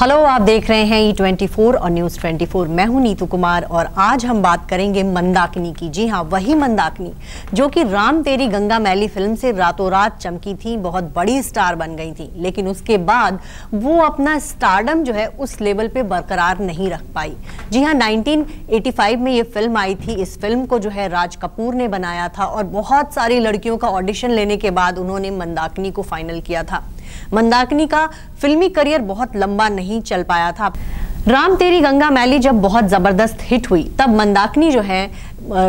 hello आप देख रहे हैं ई ट्वेंटी फोर और न्यूज़ ट्वेंटी फोर मैं हूं नीतू कुमार और आज हम बात करेंगे मंदाकिनी की जी हाँ वही मंदाकिनी जो कि राम तेरी गंगा मैली फिल्म से रातों रात चमकी थी बहुत बड़ी स्टार बन गई थी लेकिन उसके बाद वो अपना स्टारडम जो है उस लेवल पे बरकरार नहीं रख पाई जी हाँ 1985 में ये फिल्म आई थी इस फिल्म को जो है राज कपूर ने बनाया था और बहुत सारी लड़कियों का ऑडिशन लेने के बाद उन्होंने मंदाकिनी को फाइनल किया था मंदाकिनी का फिल्मी करियर बहुत लंबा नहीं चल पाया था राम तेरी गंगा मैली जब बहुत ज़बरदस्त हिट हुई तब मंदाकिनी जो है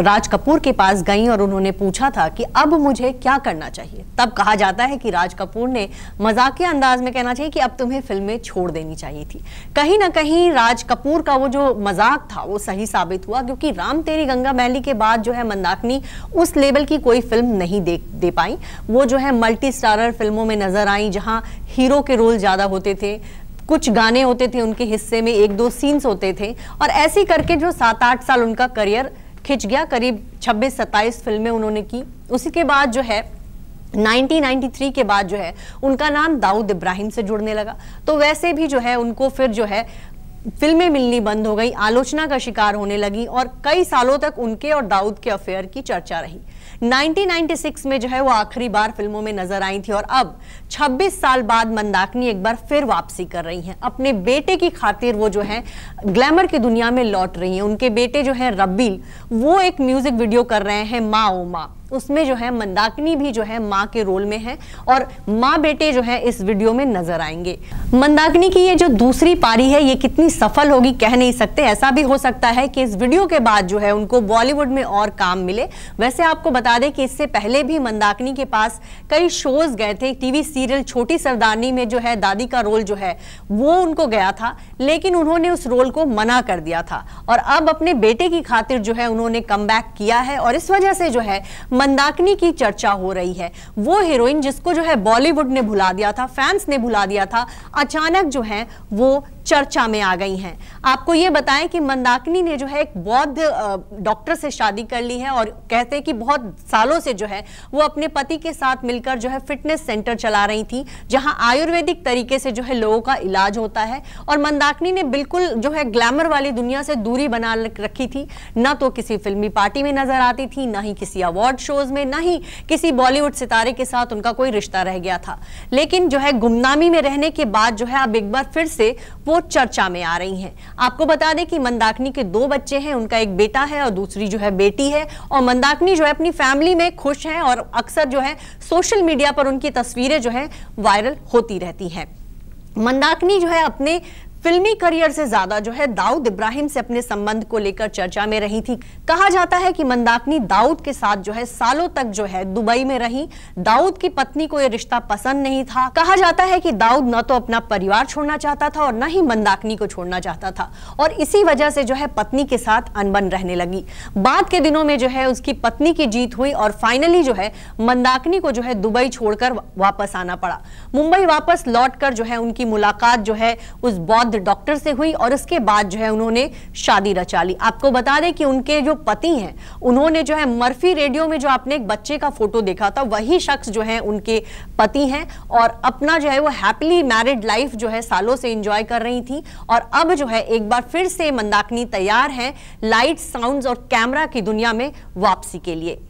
राज कपूर के पास गई और उन्होंने पूछा था कि अब मुझे क्या करना चाहिए तब कहा जाता है कि राज कपूर ने मजाकिया अंदाज में कहना चाहिए कि अब तुम्हें फिल्में छोड़ देनी चाहिए थी कहीं ना कहीं राज कपूर का वो जो मजाक था वो सही साबित हुआ क्योंकि राम तेरी गंगा मैली के बाद जो है मंदाकिनी उस लेवल की कोई फिल्म नहीं देख दे पाई वो जो है मल्टी स्टारर फिल्मों में नजर आई जहाँ हीरो के रोल ज़्यादा होते थे कुछ गाने होते थे उनके हिस्से में एक दो सीन्स होते थे और ऐसे ही करके जो सात आठ साल उनका करियर खिंच गया करीब छब्बीस सत्ताईस फिल्में उन्होंने की उसी के बाद जो है 1993 के बाद जो है उनका नाम दाऊद इब्राहिम से जुड़ने लगा तो वैसे भी जो है उनको फिर जो है फिल्में मिलनी बंद हो गई आलोचना का शिकार होने लगी और कई सालों तक उनके और दाऊद के अफेयर की चर्चा रही 1996 में जो है वो आखिरी बार फिल्मों में नजर आई थी और अब 26 साल बाद मंदाकिनी एक बार फिर वापसी कर रही हैं अपने बेटे की खातिर वो जो है ग्लैमर की दुनिया में लौट रही हैं उनके बेटे जो है रबील वो एक म्यूजिक वीडियो कर रहे हैं माओ माँ उसमें जो है मंदाकिनी भी जो है माँ के रोल में है और माँ बेटे जो है इस वीडियो में नजर आएंगे मंदाकिनी की ये जो दूसरी पारी है ये कितनी सफल होगी कह नहीं सकते ऐसा भी हो सकता है कि इस वीडियो के बाद जो है उनको बॉलीवुड में और काम मिले वैसे आपको बता दें कि इससे पहले भी मंदाकिनी के पास कई शोज गए थे टीवी सीरियल छोटी सरदारनी में जो है दादी का रोल जो है वो उनको गया था लेकिन उन्होंने उस रोल को मना कर दिया था और अब अपने बेटे की खातिर जो है उन्होंने कम किया है और इस वजह से जो है मंदाकिनी की चर्चा हो रही है वो हीरोइन जिसको जो है बॉलीवुड ने भुला दिया था फैंस ने भुला दिया था अचानक जो है वो चर्चा में आ गई हैं आपको ये बताएं कि मंदाकिनी ने जो है एक बौद्ध डॉक्टर से शादी कर ली है और कहते हैं कि बहुत सालों से जो है वो अपने पति के साथ मिलकर जो है फिटनेस सेंटर चला रही थी जहां आयुर्वेदिक तरीके से जो है लोगों का इलाज होता है और मंदाकिनी ने बिल्कुल जो है ग्लैमर वाली दुनिया से दूरी बना रखी थी ना तो किसी फिल्मी पार्टी में नजर आती थी ना ही किसी अवार्ड शोज में ना ही किसी बॉलीवुड सितारे के साथ उनका कोई रिश्ता रह गया था लेकिन जो है गुमनामी में रहने के बाद जो है अब एक बार फिर से वो चर्चा में आ रही हैं आपको बता दें कि मंदाकिनी के दो बच्चे हैं उनका एक बेटा है और दूसरी जो है बेटी है और मंदाकिनी जो है अपनी फैमिली में खुश हैं और अक्सर जो है सोशल मीडिया पर उनकी तस्वीरें जो है वायरल होती रहती हैं मंदाकिनी जो है अपने फिल्मी करियर से ज्यादा जो है दाऊद इब्राहिम से अपने संबंध को लेकर चर्चा में रही थी कहा जाता है कि मंदाकिनी दाऊद के साथ जो है सालों तक जो है दुबई में रही दाऊद की पत्नी को यह रिश्ता पसंद नहीं था कहा जाता है कि दाऊद न तो अपना परिवार छोड़ना चाहता था और न ही मंदाकिनी को छोड़ना चाहता था और इसी वजह से जो है पत्नी के साथ अनबन रहने लगी बाद के दिनों में जो है उसकी पत्नी की जीत हुई और फाइनली जो है मंदाकिनी को जो है दुबई छोड़कर वापस आना पड़ा मुंबई वापस लौट जो है उनकी मुलाकात जो है उस बौद्ध बात डॉक्टर से हुई और इसके बाद जो है उन्होंने शादी रचा ली आपको बता दें कि उनके जो पति हैं उन्होंने जो है मर्फी रेडियो में जो आपने एक बच्चे का फोटो देखा था वही शख्स जो है उनके पति हैं और अपना जो है वो हैप्पीली मैरिड लाइफ जो है सालों से इंजॉय कर रही थी और अब जो है एक बार फिर से मंदाकिनी तैयार है लाइट साउंड और कैमरा की दुनिया में वापसी के लिए